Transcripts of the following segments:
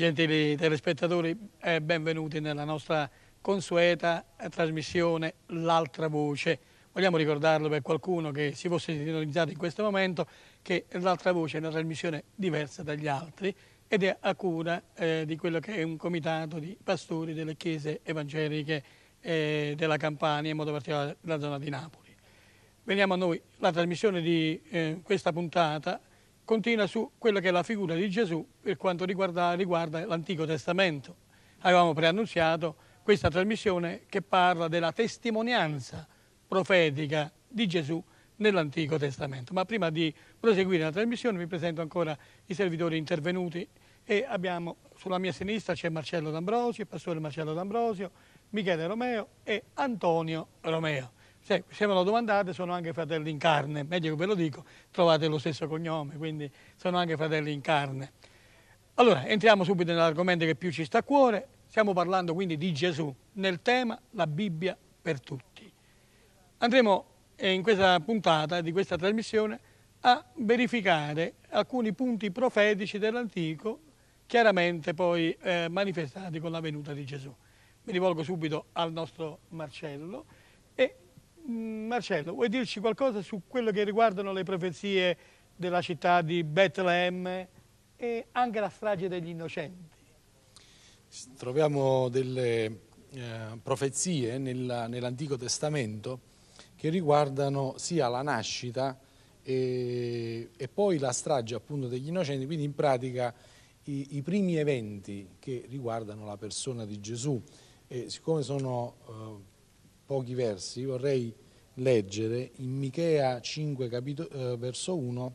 Gentili telespettatori, eh, benvenuti nella nostra consueta trasmissione L'altra voce. Vogliamo ricordarlo per qualcuno che si fosse sintonizzato in questo momento che L'altra voce è una trasmissione diversa dagli altri ed è a cura eh, di quello che è un comitato di pastori delle chiese evangeliche eh, della Campania, in modo particolare della zona di Napoli. Veniamo a noi, la trasmissione di eh, questa puntata continua su quella che è la figura di Gesù per quanto riguarda, riguarda l'Antico Testamento. Avevamo preannunziato questa trasmissione che parla della testimonianza profetica di Gesù nell'Antico Testamento. Ma prima di proseguire la trasmissione vi presento ancora i servitori intervenuti e abbiamo sulla mia sinistra c'è Marcello D'Ambrosio, il pastore Marcello D'Ambrosio, Michele Romeo e Antonio Romeo se, se me lo domandate sono anche fratelli in carne, meglio che ve lo dico, trovate lo stesso cognome, quindi sono anche fratelli in carne. Allora, entriamo subito nell'argomento che più ci sta a cuore, stiamo parlando quindi di Gesù, nel tema la Bibbia per tutti. Andremo eh, in questa puntata di questa trasmissione a verificare alcuni punti profetici dell'Antico, chiaramente poi eh, manifestati con la venuta di Gesù. Mi rivolgo subito al nostro Marcello e Mm, Marcello, vuoi dirci qualcosa su quello che riguardano le profezie della città di Betlemme e anche la strage degli innocenti? Troviamo delle eh, profezie nell'Antico Testamento che riguardano sia la nascita e, e, poi la strage appunto degli innocenti, quindi in pratica i, i primi eventi che riguardano la persona di Gesù. E siccome sono eh, pochi versi, vorrei leggere in Michea 5 capito, eh, verso 1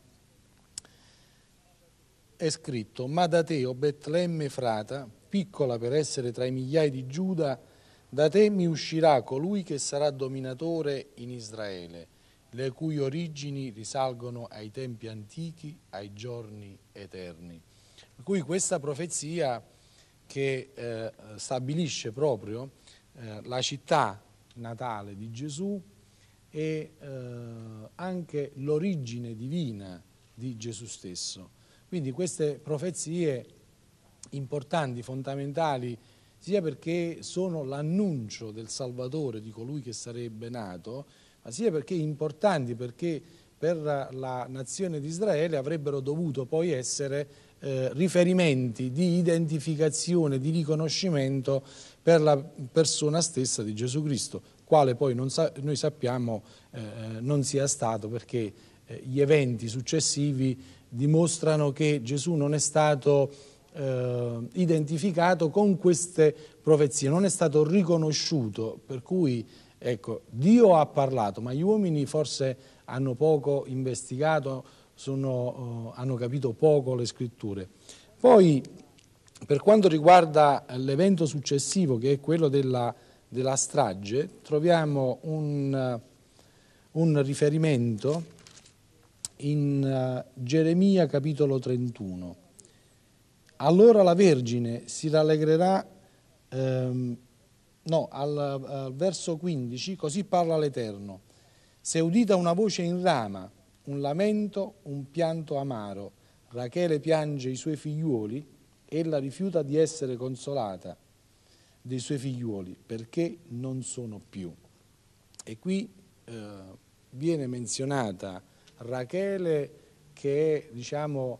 è scritto ma da te o Betlemme frata piccola per essere tra i migliaia di Giuda da te mi uscirà colui che sarà dominatore in Israele le cui origini risalgono ai tempi antichi ai giorni eterni per cui questa profezia che eh, stabilisce proprio eh, la città natale di Gesù e eh, anche l'origine divina di Gesù stesso. Quindi queste profezie importanti, fondamentali, sia perché sono l'annuncio del Salvatore, di colui che sarebbe nato, ma sia perché importanti, perché per la nazione di Israele avrebbero dovuto poi essere eh, riferimenti di identificazione, di riconoscimento per la persona stessa di Gesù Cristo, quale poi sa noi sappiamo eh, non sia stato perché eh, gli eventi successivi dimostrano che Gesù non è stato eh, identificato con queste profezie, non è stato riconosciuto, per cui ecco, Dio ha parlato, ma gli uomini forse hanno poco investigato, sono, eh, hanno capito poco le scritture. Poi per quanto riguarda l'evento successivo che è quello della, della strage, troviamo un, eh, un riferimento in eh, Geremia capitolo 31. Allora la Vergine si rallegrerà, ehm, no, al, al verso 15, così parla l'Eterno. Se udita una voce in rama, un lamento, un pianto amaro. Rachele piange i suoi figliuoli, ella rifiuta di essere consolata dei suoi figliuoli perché non sono più. E qui eh, viene menzionata Rachele che è diciamo,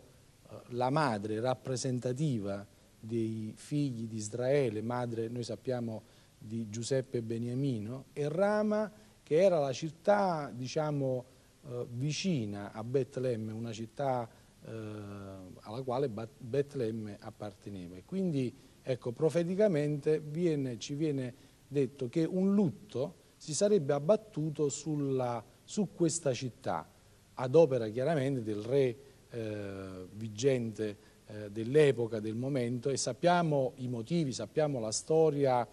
eh, la madre rappresentativa dei figli di Israele, madre noi sappiamo di Giuseppe e Beniamino, e Rama che era la città diciamo, eh, vicina a Betlemme, una città eh, alla quale Betlemme apparteneva. quindi, ecco, profeticamente viene, ci viene detto che un lutto si sarebbe abbattuto sulla, su questa città, ad opera chiaramente del re eh, vigente eh, dell'epoca, del momento e sappiamo i motivi, sappiamo la storia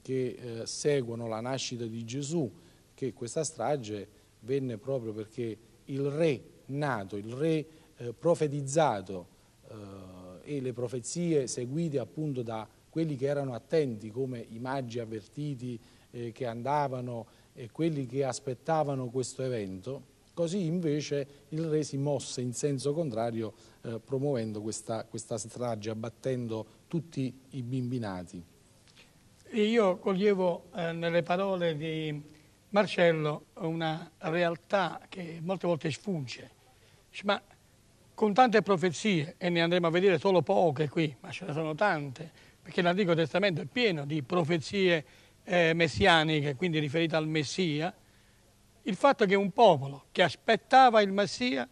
che eh, seguono la nascita di Gesù, che questa strage venne proprio perché il re nato, il re eh, profetizzato eh, e le profezie seguite appunto da quelli che erano attenti come i maggi avvertiti eh, che andavano e quelli che aspettavano questo evento, così invece il re si mosse in senso contrario eh, promuovendo questa, questa, strage, abbattendo tutti i bimbi nati. Io coglievo eh, nelle parole di Marcello una realtà che molte volte sfunge, ma con tante profezie, e ne andremo a vedere solo poche qui, ma ce ne sono tante, perché l'Antico Testamento è pieno di profezie eh, messianiche, quindi riferite al Messia, il fatto che un popolo che aspettava il Messia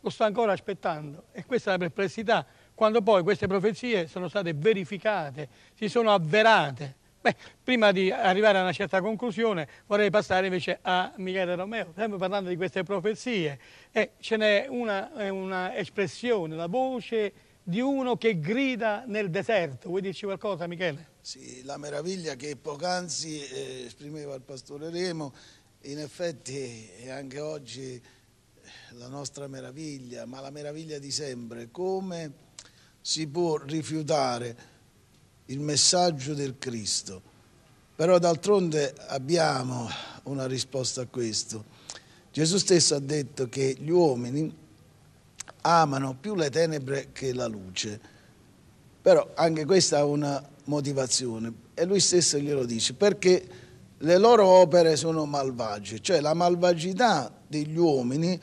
lo sta ancora aspettando e questa è la perplessità, quando poi queste profezie sono state verificate, si sono avverate Beh, prima di arrivare a una certa conclusione vorrei passare invece a Michele Romeo, sempre parlando di queste profezie. Eh, ce n'è una, una, espressione, la voce di uno che grida nel deserto. Vuoi dirci qualcosa Michele? Sì, la meraviglia che poc'anzi eh, esprimeva il pastore Remo, in effetti è anche oggi eh, la nostra meraviglia, ma la meraviglia di sempre. Come si può rifiutare il messaggio del Cristo. Però d'altronde abbiamo una risposta a questo. Gesù stesso ha detto che gli uomini amano più le tenebre che la luce. Però anche questa ha una motivazione e lui stesso glielo dice, perché le loro opere sono malvagie, cioè la malvagità degli uomini,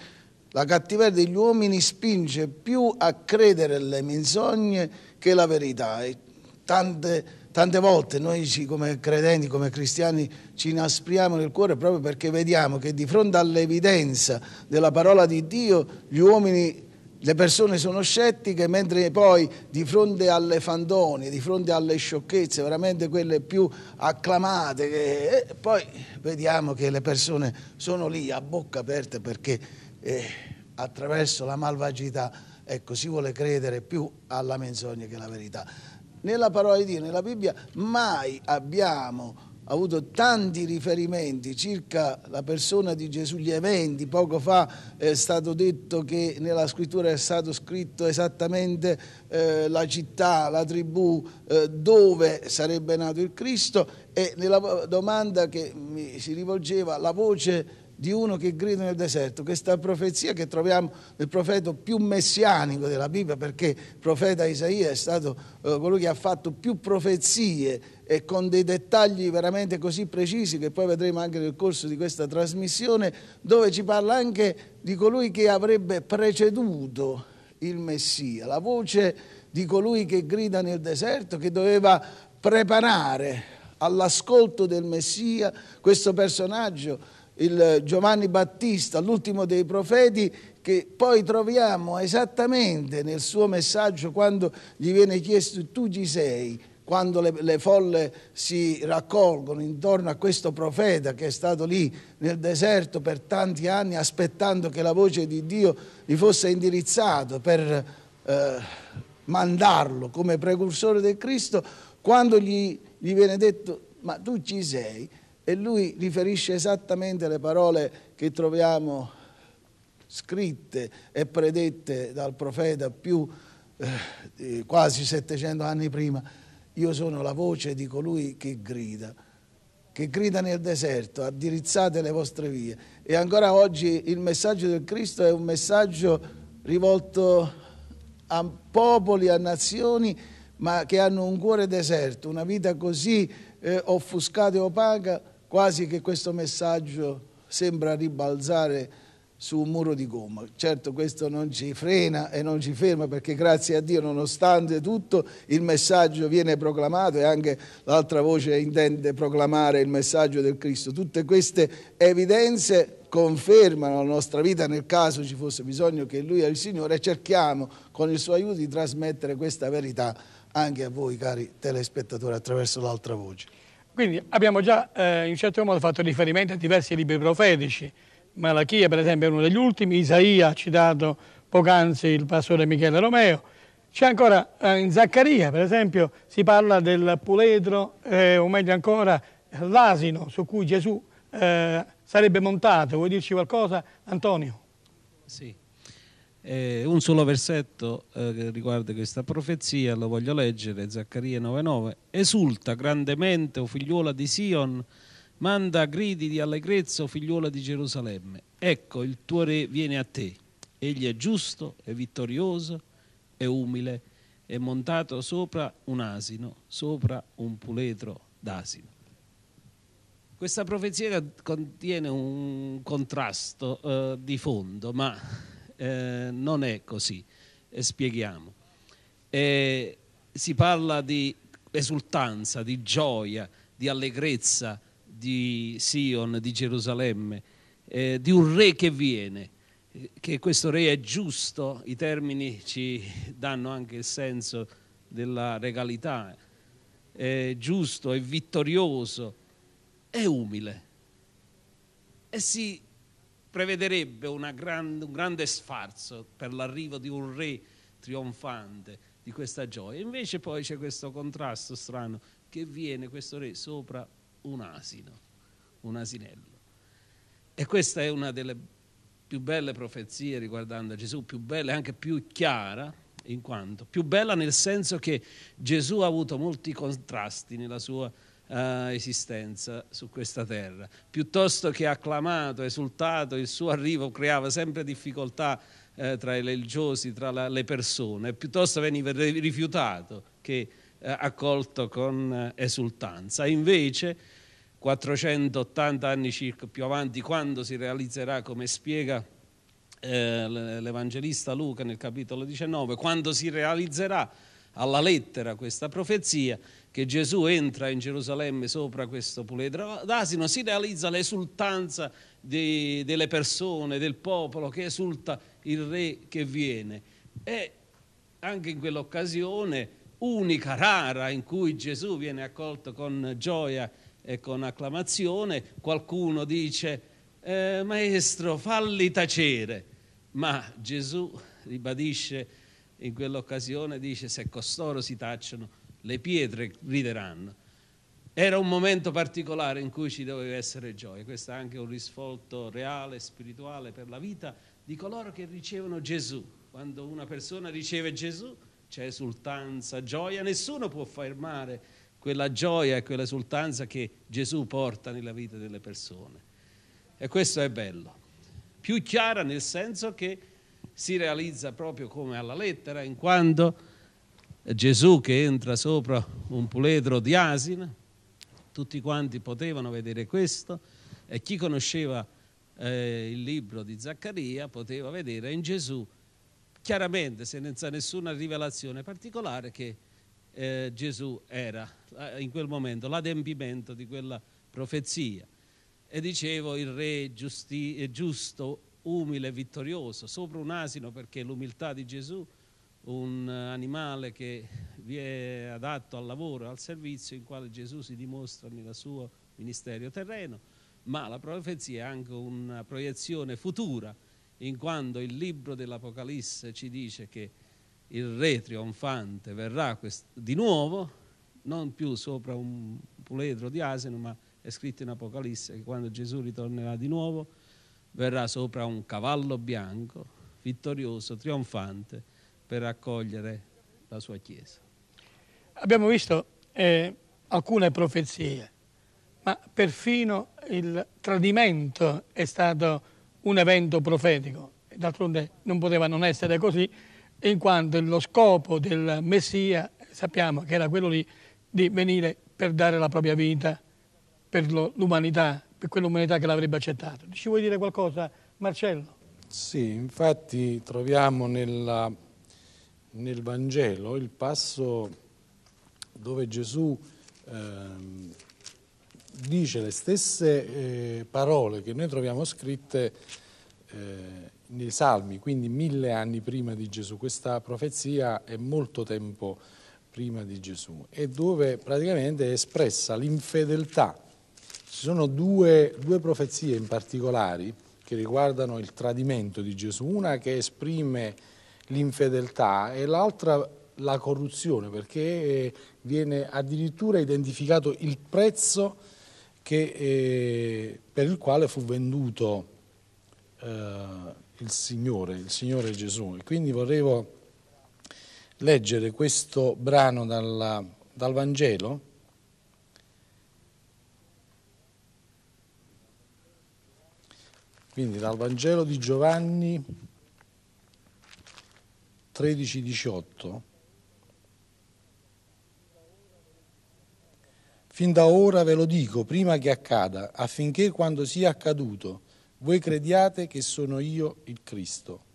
la cattiveria degli uomini spinge più a credere alle menzogne che la verità tante, tante volte noi ci, come credenti, come cristiani, ci inaspriamo nel cuore proprio perché vediamo che di fronte all'evidenza della parola di Dio gli uomini le persone sono scettiche, mentre poi di fronte alle fandonie, di fronte alle sciocchezze, veramente quelle più acclamate, e eh, poi vediamo che le persone sono lì a bocca aperta perché eh, attraverso la malvagità ecco, si vuole credere più alla menzogna che alla verità nella parola di Dio, nella Bibbia, mai abbiamo avuto tanti riferimenti circa la persona di Gesù, gli eventi. Poco fa è stato detto che nella scrittura è stato scritto esattamente eh, la città, la tribù eh, dove sarebbe nato il Cristo e nella domanda che mi si rivolgeva la voce di uno che grida nel deserto, questa profezia che troviamo nel profeta più messianico della Bibbia, perché il profeta Isaia è stato eh, colui che ha fatto più profezie e con dei dettagli veramente così precisi che poi vedremo anche nel corso di questa trasmissione, dove ci parla anche di colui che avrebbe preceduto il Messia, la voce di colui che grida nel deserto, che doveva preparare all'ascolto del Messia questo personaggio il eh, Giovanni Battista, l'ultimo dei profeti, che poi troviamo esattamente nel suo messaggio quando gli viene chiesto tu ci sei, quando le, le, folle si raccolgono intorno a questo profeta che è stato lì nel deserto per tanti anni aspettando che la voce di Dio gli fosse indirizzata per eh, mandarlo come precursore del Cristo, quando gli, gli viene detto ma tu ci sei, e lui riferisce esattamente le parole che troviamo scritte e predette dal profeta più eh, quasi 700 anni prima. Io sono la voce di colui che grida, che grida nel deserto, addirizzate le vostre vie. E ancora oggi il messaggio del Cristo è un messaggio rivolto a popoli, a nazioni, ma che hanno un cuore deserto, una vita così eh, offuscata e opaca quasi che questo messaggio sembra ribalzare su un muro di gomma. Certo questo non ci frena e non ci ferma perché grazie a Dio nonostante tutto il messaggio viene proclamato e anche l'altra voce intende proclamare il messaggio del Cristo. Tutte queste evidenze confermano la nostra vita nel caso ci fosse bisogno che Lui è il Signore e cerchiamo con il suo aiuto di trasmettere questa verità anche a voi cari telespettatori attraverso l'altra voce. Quindi abbiamo già eh, in certo modo fatto riferimento a diversi libri profetici, Malachia per esempio è uno degli ultimi, Isaia ha citato poc'anzi il pastore Michele Romeo, c'è ancora eh, in Zaccaria per esempio si parla del puledro eh, o meglio ancora l'asino su cui Gesù eh, sarebbe montato, vuoi dirci qualcosa Antonio? Sì, eh, un solo versetto eh, che questa profezia, lo voglio leggere, Zaccaria 9:9. Esulta grandemente, o figliuola di Sion, manda gridi di allegrezza, o figliuola di Gerusalemme. Ecco, il tuo re viene a te. Egli è giusto, è vittorioso, è umile, è montato sopra un asino, sopra un puledro d'asino. Questa profezia contiene un contrasto eh, di fondo, ma eh, non è così, e eh, spieghiamo. E eh, si parla di esultanza, di gioia, di allegrezza di Sion, di Gerusalemme, eh, di un re che viene, che questo re è giusto, i termini ci danno anche il senso della regalità, è giusto, è vittorioso, è umile e si prevederebbe grande, un grande sfarzo per l'arrivo di un re trionfante di questa gioia. Invece poi c'è questo contrasto strano che viene questo re sopra un asino, un asinello. E questa è una delle più belle profezie riguardando Gesù, più bella e anche più chiara, in quanto più bella nel senso che Gesù ha avuto molti contrasti nella sua vita eh, esistenza su questa terra. Piuttosto che acclamato, esultato, il suo arrivo creava sempre difficoltà eh, tra i religiosi, tra la, le persone, piuttosto veniva rifiutato che eh, accolto con eh, esultanza. Invece, 480 anni circa più avanti, quando si realizzerà, come spiega eh, l'Evangelista Luca nel capitolo 19, quando si realizzerà alla lettera questa profezia, che Gesù entra in Gerusalemme sopra questo puledro d'asino, si realizza l'esultanza di, delle persone, del popolo che esulta il re che viene. E anche in quell'occasione unica, rara, in cui Gesù viene accolto con gioia e con acclamazione, qualcuno dice, eh, maestro, falli tacere. Ma Gesù ribadisce in quell'occasione, dice, se costoro si tacciono, le pietre grideranno. Era un momento particolare in cui ci doveva essere gioia. Questo è anche un risvolto reale, spirituale per la vita di coloro che ricevono Gesù. Quando una persona riceve Gesù c'è esultanza, gioia, nessuno può fermare quella gioia e quell'esultanza che Gesù porta nella vita delle persone. E questo è bello. Più chiara nel senso che si realizza proprio come alla lettera, in quanto Gesù che entra sopra un puledro di asina, tutti quanti potevano vedere questo e chi conosceva eh, il libro di Zaccaria poteva vedere in Gesù chiaramente senza nessuna rivelazione particolare che eh, Gesù era eh, in quel momento l'adempimento di quella profezia. E dicevo il re giusti, giusto, umile, vittorioso, sopra un asino perché l'umiltà di Gesù un animale che vi è adatto al lavoro, al servizio, in quale Gesù si dimostra nel suo ministero terreno, ma la profezia è anche una proiezione futura, in quanto il libro dell'Apocalisse ci dice che il re trionfante verrà di nuovo, non più sopra un puledro di asino, ma è scritto in Apocalisse che quando Gesù ritornerà di nuovo verrà sopra un cavallo bianco, vittorioso, trionfante, per accogliere la sua Chiesa. Abbiamo visto eh, alcune profezie, ma perfino il tradimento è stato un evento profetico. D'altronde non poteva non essere così, in quanto lo scopo del Messia, sappiamo che era quello lì, di venire per dare la propria vita per l'umanità, per quell'umanità che l'avrebbe accettato. Ci vuoi dire qualcosa, Marcello? Sì, infatti troviamo nella nel Vangelo il passo dove Gesù eh, dice le stesse eh, parole che noi troviamo scritte eh, nei Salmi, quindi mille anni prima di Gesù. Questa profezia è molto tempo prima di Gesù e dove praticamente è espressa l'infedeltà. Ci sono due, due profezie in particolare che riguardano il tradimento di Gesù, una che esprime l'infedeltà e l'altra la corruzione, perché eh, viene addirittura identificato il prezzo che, eh, per il quale fu venduto eh, il Signore, il Signore Gesù. E quindi vorrei leggere questo brano dalla, dal Vangelo. Quindi dal Vangelo di Giovanni 13,18 Fin da ora ve lo dico, prima che accada, affinché quando sia accaduto voi crediate che sono io il Cristo.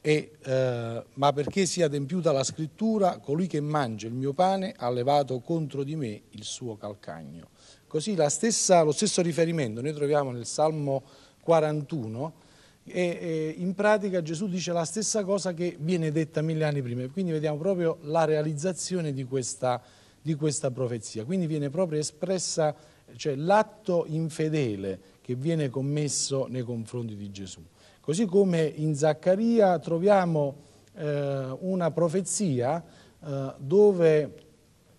E, eh, ma perché sia adempiuta la scrittura, colui che mangia il mio pane ha levato contro di me il suo calcagno. Così stessa, lo stesso riferimento noi troviamo nel Salmo 41 e in pratica Gesù dice la stessa cosa che viene detta mille anni prima, quindi vediamo proprio la realizzazione di questa, di questa profezia, quindi viene proprio espressa cioè, l'atto infedele che viene commesso nei confronti di Gesù. Così come in Zaccaria troviamo eh, una profezia eh, dove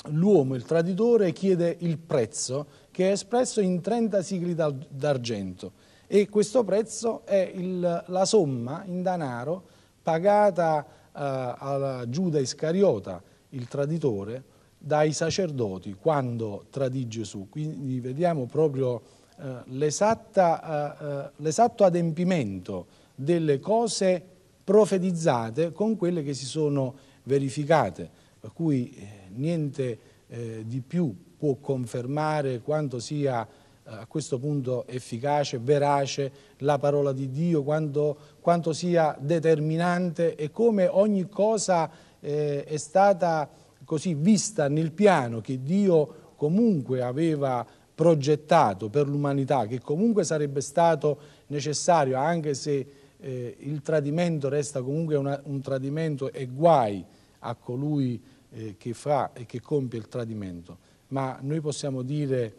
l'uomo, il traditore, chiede il prezzo che è espresso in 30 sigli d'argento e questo prezzo è il, la somma in danaro pagata eh, a Giuda Iscariota, il traditore, dai sacerdoti quando tradì Gesù. Quindi vediamo proprio eh, eh, eh, l'esatto adempimento delle cose profetizzate con quelle che si sono verificate, per cui eh, niente eh, di più può confermare quanto sia eh, a questo punto efficace, verace, la parola di Dio, quanto, quanto sia determinante e come ogni cosa eh, è stata così vista nel piano che Dio comunque aveva progettato per l'umanità, che comunque sarebbe stato necessario, anche se eh, il tradimento resta comunque una, un tradimento e guai a colui eh, che fa e che compie il tradimento. Ma noi possiamo dire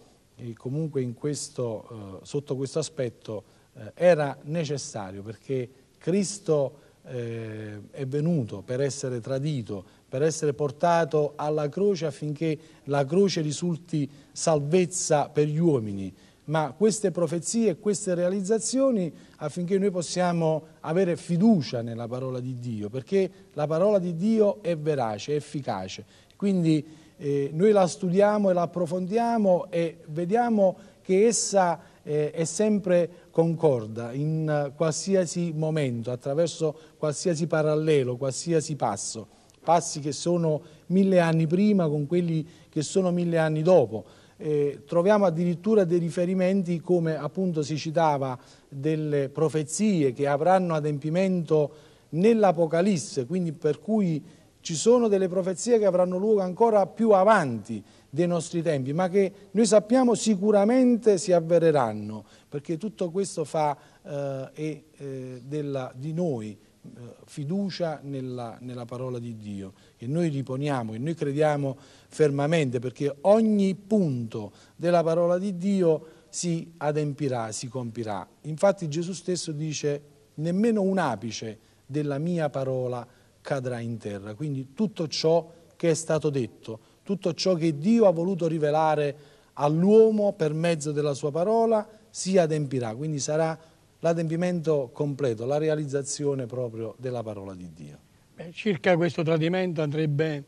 comunque questo, eh, sotto questo aspetto eh, era necessario perché Cristo eh, è venuto per essere tradito, per essere portato alla croce affinché la croce risulti salvezza per gli uomini. Ma queste profezie, queste realizzazioni affinché noi possiamo avere fiducia nella parola di Dio, perché la parola di Dio è verace, è efficace. Quindi eh, noi la studiamo e la approfondiamo e vediamo che essa eh, è sempre concorda in qualsiasi momento, attraverso qualsiasi parallelo, qualsiasi passo, passi che sono mille anni prima con quelli che sono mille anni dopo. Eh, troviamo addirittura dei riferimenti, come appunto si citava, delle profezie che avranno adempimento nell'Apocalisse, quindi per cui ci sono delle profezie che avranno luogo ancora più avanti dei nostri tempi, ma che noi sappiamo sicuramente si avvereranno, perché tutto questo fa eh, eh, della, di noi eh, fiducia nella, nella, parola di Dio, che noi riponiamo, che noi crediamo fermamente, perché ogni punto della parola di Dio si adempirà, si compirà. Infatti Gesù stesso dice nemmeno un apice della mia parola cadrà in terra. Quindi tutto ciò che è stato detto, tutto ciò che Dio ha voluto rivelare all'uomo per mezzo della sua parola si adempirà, quindi sarà l'adempimento completo, la realizzazione proprio della parola di Dio. Beh, circa questo tradimento andrebbe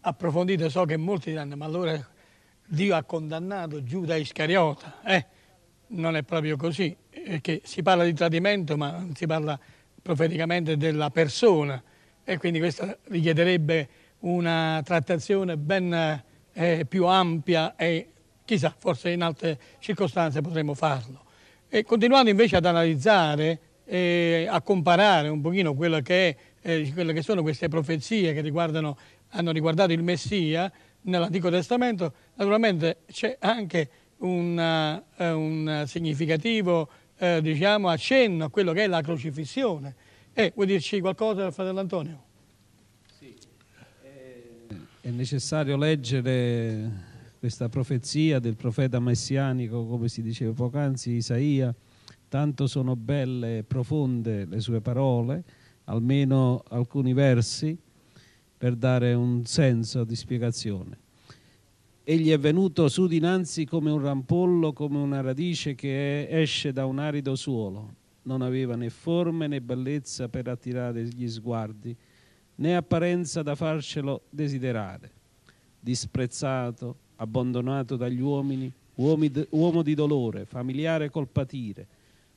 approfondito, so che molti diranno, ma allora Dio ha condannato Giuda Iscariota, eh? non è proprio così, perché si parla di tradimento ma non si parla profeticamente della persona, e quindi questo richiederebbe una trattazione ben eh, più ampia e chissà, forse in altre circostanze potremmo farlo. E continuando invece ad analizzare e a comparare un pochino quello che, eh, quelle che sono queste profezie che hanno riguardato il Messia nell'Antico Testamento, naturalmente c'è anche una, eh, un significativo eh, diciamo, accenno a quello che è la crocifissione eh, vuoi dirci qualcosa, fratello Antonio? Sì, eh, è necessario leggere questa profezia del profeta messianico, come si diceva poc'anzi, Isaia, tanto sono belle e profonde le sue parole, almeno alcuni versi, per dare un senso di spiegazione. Egli è venuto su dinanzi come un rampollo, come una radice che esce da un arido suolo non aveva né forme né bellezza per attirare gli sguardi, né apparenza da farcelo desiderare. Disprezzato, abbandonato dagli uomini, uomo di dolore, familiare col patire,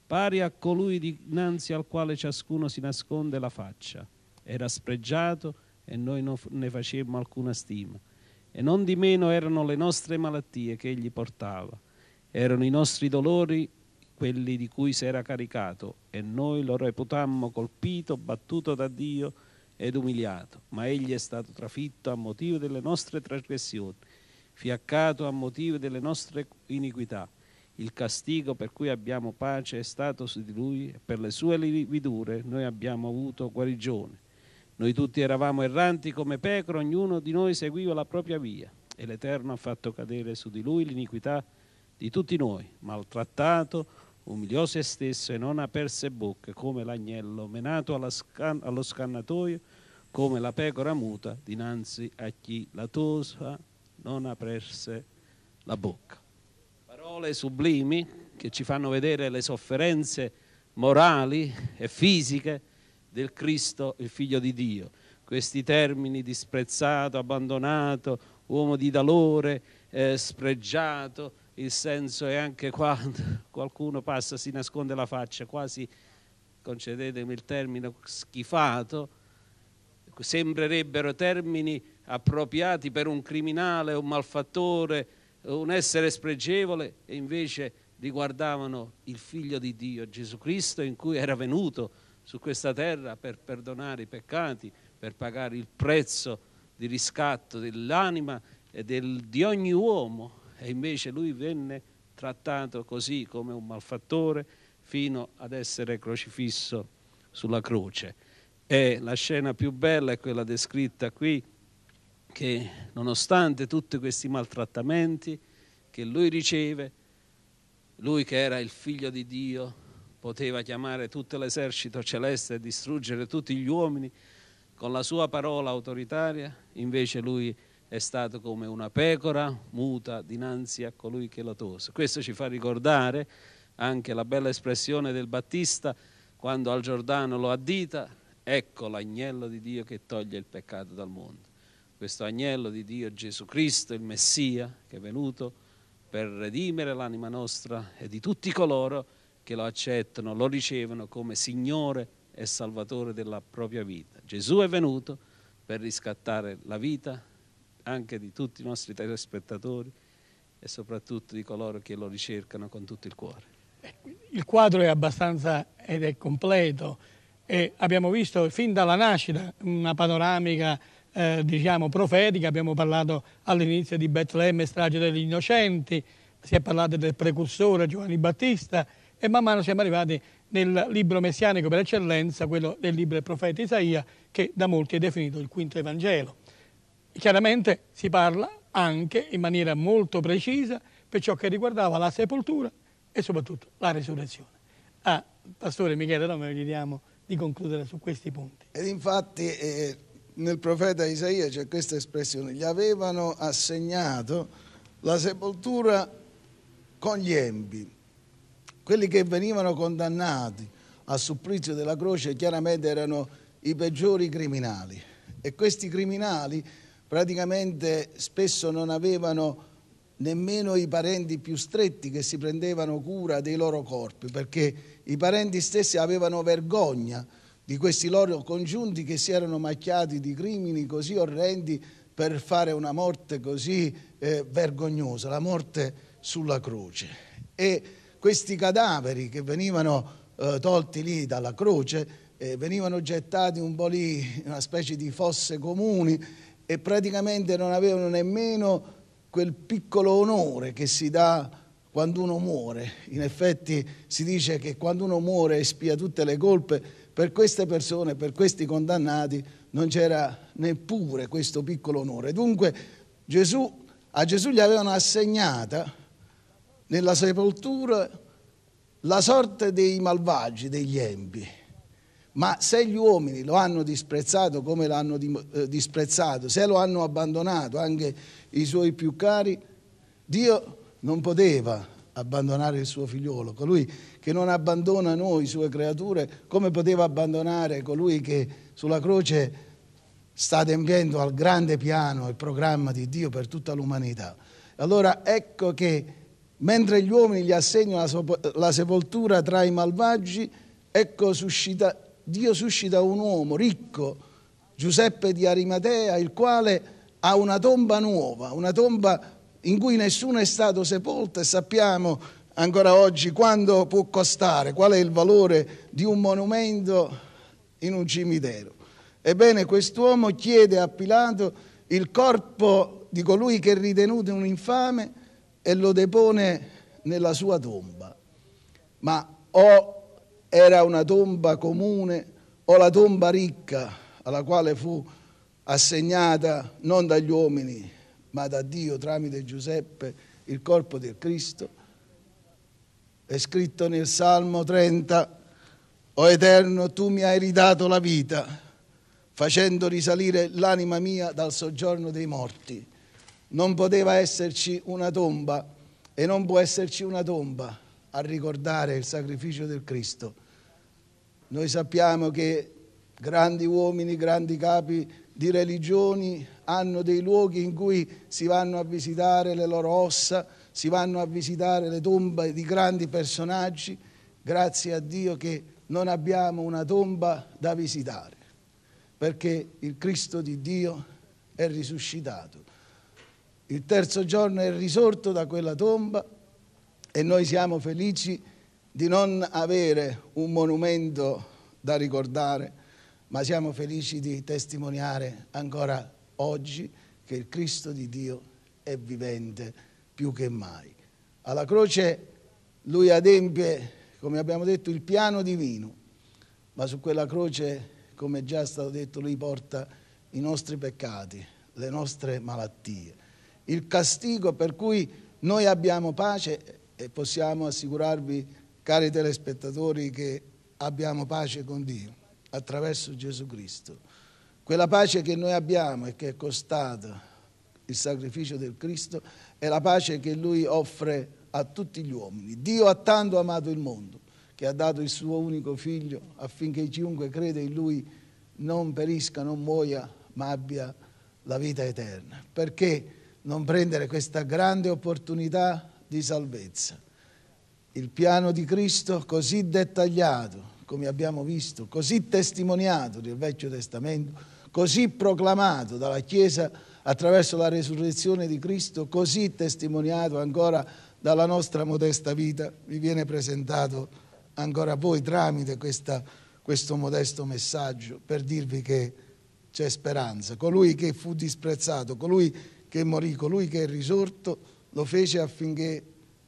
pari a colui dinanzi al quale ciascuno si nasconde la faccia. Era spregiato e noi non ne facemmo alcuna stima. E non di meno erano le nostre malattie che egli portava, erano i nostri dolori quelli di cui si era caricato, e noi lo reputammo colpito, battuto da Dio ed umiliato, ma egli è stato trafitto a motivo delle nostre trasgressioni, fiaccato a motivo delle nostre iniquità. Il castigo per cui abbiamo pace è stato su di lui e per le sue lividure noi abbiamo avuto guarigione. Noi tutti eravamo erranti come pecore, ognuno di noi seguiva la propria via e l'Eterno ha fatto cadere su di lui l'iniquità di tutti noi, maltrattato, umiliò se stesso e non aperse bocca come l'agnello menato scan- allo scannatoio, come la pecora muta dinanzi a chi la tosa non aperse la bocca. Parole sublimi che ci fanno vedere le sofferenze morali e fisiche del Cristo, il figlio di Dio. Questi termini disprezzato, abbandonato, uomo di dolore, eh, spregiato, il senso è anche quando qualcuno passa, si nasconde la faccia, quasi, concedetemi il termine, schifato, sembrerebbero termini appropriati per un criminale, un malfattore, un essere spregevole, e invece riguardavano il figlio di Dio, Gesù Cristo, in cui era venuto su questa terra per perdonare i peccati, per pagare il prezzo di riscatto dell'anima e del, di ogni uomo e invece lui venne trattato così come un malfattore fino ad essere crocifisso sulla croce. E la scena più bella è quella descritta qui, che nonostante tutti questi maltrattamenti che lui riceve, lui che era il figlio di Dio, poteva chiamare tutto l'esercito celeste e distruggere tutti gli uomini, con la sua parola autoritaria, invece lui è stato come una pecora muta dinanzi a colui che la tosse. Questo ci fa ricordare anche la bella espressione del Battista quando al Giordano lo addita, ecco l'agnello di Dio che toglie il peccato dal mondo. Questo agnello di Dio Gesù Cristo, il Messia, che è venuto per redimere l'anima nostra e di tutti coloro che lo accettano, lo ricevono come Signore e Salvatore della propria vita. Gesù è venuto per riscattare la vita anche di tutti i nostri telespettatori e soprattutto di coloro che lo ricercano con tutto il cuore. Il quadro è abbastanza ed è completo e abbiamo visto fin dalla nascita una panoramica eh, diciamo profetica, abbiamo parlato all'inizio di Betlemme, strage degli innocenti, si è parlato del precursore Giovanni Battista e man mano siamo arrivati nel libro messianico per eccellenza, quello del libro del profeta Isaia, che da molti è definito il quinto Evangelo. Chiaramente si parla anche in maniera molto precisa per ciò che riguardava la sepoltura e soprattutto la resurrezione. A ah, Pastore Michele noi gli diamo di concludere su questi punti. Ed infatti eh, nel profeta Isaia c'è questa espressione, gli avevano assegnato la sepoltura con gli empi, quelli che venivano condannati al supplizio della croce chiaramente erano i peggiori criminali e questi criminali praticamente spesso non avevano nemmeno i parenti più stretti che si prendevano cura dei loro corpi, perché i parenti stessi avevano vergogna di questi loro congiunti che si erano macchiati di crimini così orrendi per fare una morte così eh, vergognosa, la morte sulla croce. E questi cadaveri che venivano eh, tolti lì dalla croce eh, venivano gettati un po' lì, in una specie di fosse comuni e praticamente non avevano nemmeno quel piccolo onore che si dà quando uno muore. In effetti si dice che quando uno muore e spia tutte le colpe, per queste persone, per questi condannati, non c'era neppure questo piccolo onore. Dunque Gesù, a Gesù gli avevano assegnata nella sepoltura la sorte dei malvagi, degli empi. Ma se gli uomini lo hanno disprezzato come l'hanno eh, disprezzato, se lo hanno abbandonato anche i suoi più cari, Dio non poteva abbandonare il suo figliolo, colui che non abbandona noi, sue creature, come poteva abbandonare colui che sulla croce sta adempiendo al grande piano il programma di Dio per tutta l'umanità. Allora ecco che mentre gli uomini gli assegnano la, la sepoltura tra i malvagi, ecco suscita Dio suscita un uomo ricco, Giuseppe di Arimatea, il quale ha una tomba nuova, una tomba in cui nessuno è stato sepolto e sappiamo ancora oggi quanto può costare, qual è il valore di un monumento in un cimitero. Ebbene, quest'uomo chiede a Pilato il corpo di colui che è ritenuto un infame e lo depone nella sua tomba. Ma ho era una tomba comune o la tomba ricca alla quale fu assegnata non dagli uomini ma da Dio tramite Giuseppe il corpo del Cristo, è scritto nel Salmo 30, O Eterno, tu mi hai ridato la vita, facendo risalire l'anima mia dal soggiorno dei morti. Non poteva esserci una tomba e non può esserci una tomba a ricordare il sacrificio del Cristo. Noi sappiamo che grandi uomini, grandi capi di religioni hanno dei luoghi in cui si vanno a visitare le loro ossa, si vanno a visitare le tombe di grandi personaggi. Grazie a Dio che non abbiamo una tomba da visitare, perché il Cristo di Dio è risuscitato. Il terzo giorno è risorto da quella tomba e noi siamo felici di non avere un monumento da ricordare, ma siamo felici di testimoniare ancora oggi che il Cristo di Dio è vivente più che mai. Alla croce lui adempie, come abbiamo detto, il piano divino, ma su quella croce, come già stato detto, lui porta i nostri peccati, le nostre malattie. Il castigo per cui noi abbiamo pace e possiamo assicurarvi, cari telespettatori, che abbiamo pace con Dio attraverso Gesù Cristo. Quella pace che noi abbiamo e che è costata il sacrificio del Cristo è la pace che Lui offre a tutti gli uomini. Dio ha tanto amato il mondo che ha dato il suo unico figlio affinché chiunque crede in Lui non perisca, non muoia, ma abbia la vita eterna. Perché non prendere questa grande opportunità di salvezza. Il piano di Cristo così dettagliato, come abbiamo visto, così testimoniato nel Vecchio Testamento, così proclamato dalla Chiesa attraverso la resurrezione di Cristo, così testimoniato ancora dalla nostra modesta vita, vi viene presentato ancora a voi tramite questa, questo modesto messaggio per dirvi che c'è speranza. Colui che fu disprezzato, colui che morì, colui che è risorto, lo fece affinché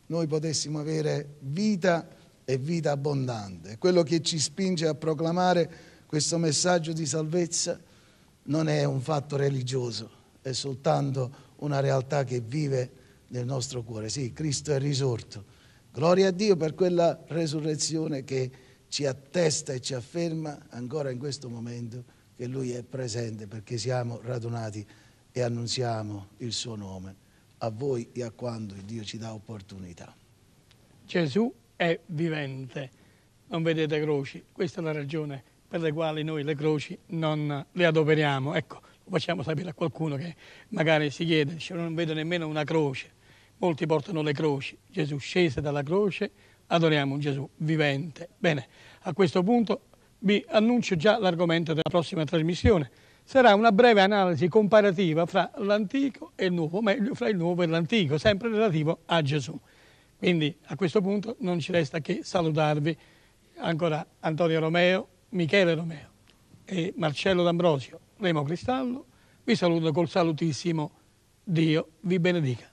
noi potessimo avere vita e vita abbondante. Quello che ci spinge a proclamare questo messaggio di salvezza non è un fatto religioso, è soltanto una realtà che vive nel nostro cuore. Sì, Cristo è risorto. Gloria a Dio per quella resurrezione che ci attesta e ci afferma ancora in questo momento che Lui è presente perché siamo radunati e annunziamo il suo nome a voi e a quando Dio ci dà opportunità. Gesù è vivente, non vedete croci, questa è la ragione per la quale noi le croci non le adoperiamo. Ecco, lo facciamo sapere a qualcuno che magari si chiede, dice non vedo nemmeno una croce, molti portano le croci, Gesù scese dalla croce, adoriamo un Gesù vivente. Bene, a questo punto vi annuncio già l'argomento della prossima trasmissione sarà una breve analisi comparativa fra l'Antico e il Nuovo, meglio fra il Nuovo e l'Antico, sempre relativo a Gesù. Quindi a questo punto non ci resta che salutarvi ancora Antonio Romeo, Michele Romeo e Marcello D'Ambrosio, Remo Cristallo. Vi saluto col salutissimo Dio vi benedica.